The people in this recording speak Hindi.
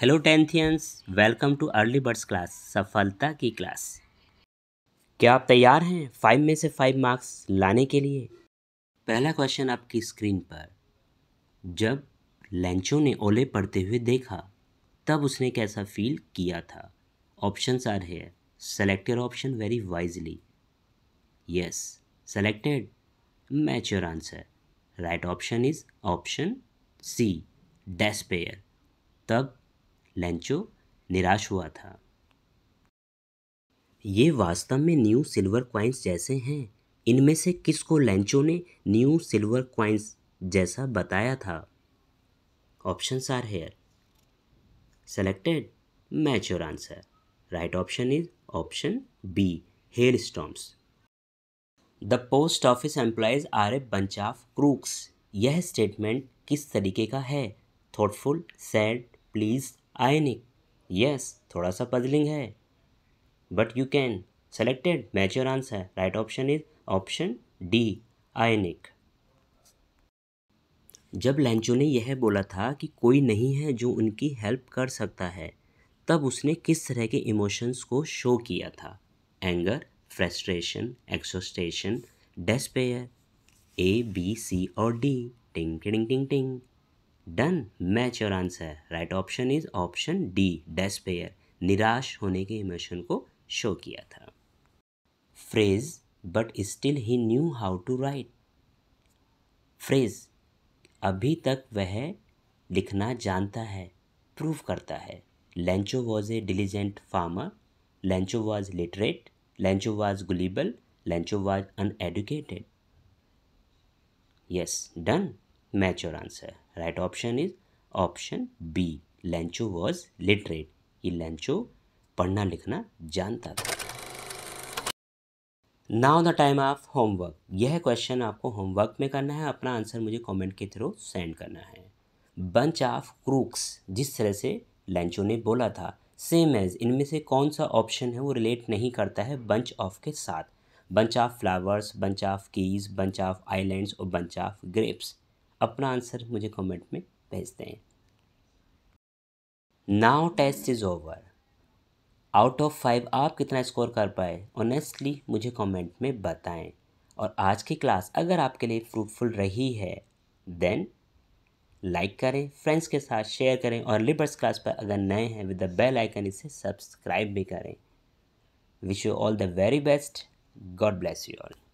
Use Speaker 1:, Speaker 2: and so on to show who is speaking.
Speaker 1: Hello tenthians welcome to early birds class सफलता की क्लास क्या आप तैयार हैं फाइव में से फाइव मार्क्स लाने के लिए पहला क्वेश्चन आपकी स्क्रीन पर जब लेंचो ने ओले पढ़ते हुए देखा तब उसने कैसा फील किया था options are here selected option very wisely yes selected match your answer right option is option C despair तब लेंचो निराश हुआ था ये वास्तव में न्यू सिल्वर क्वाइंस जैसे हैं इनमें से किस को ने न्यू सिल्वर क्वाइंस जैसा बताया था options are here selected match your answer right option is option B hail storms the post office employees are a bunch of crooks यह स्टेटमेंट किस तरीके का है thoughtful sad pleased ironic yes थोड़ा सा पजलिंग है but you can selected match answer right option is option D ironic जब लैंचो ने यह बोला था कि कोई नहीं है जो उनकी हेल्प कर सकता है तब उसने किस तरह के इमोशंस को शो किया था anger frustration exhaustion despair A B C और D ting ting ting ting done match your answer right option is option D despair निराश होने के इमोशन को शो किया था phrase but still he knew how to write phrase अभी तक वह लिखना जानता है प्रूव करता है Lencho was a diligent farmer Lencho was literate Lencho was gullible Lencho was uneducated yes done match answer right option is option B B. Was literate ये लेंचो पढ़ना लिखना जानता था now the time of homework यह क्वेश्चन आपको होमवर्क में करना है अपना आंसर मुझे कमेंट के थ्रू सेंड करना है बंच ऑफ क्रूक्स जिस तरह से लेंचो ने बोला था सेम एज इनमें से कौन सा ऑप्शन है वो रिलेट नहीं करता है बंच ऑफ के साथ bunch of flowers bunch of keys bunch of islands और बंच ऑफ ग्रेप्स अपना आंसर मुझे कमेंट में भेज दें now test is over out of five आप कितना स्कोर कर पाए ऑनेस्टली मुझे कमेंट में बताएं और आज की क्लास अगर आपके लिए फ्रूटफुल रही है देन लाइक करें फ्रेंड्स के साथ शेयर करें और लिबर्स क्लास पर अगर नए हैं विद द बेल आइकन इसे सब्सक्राइब भी करें wish you all the very best God bless you all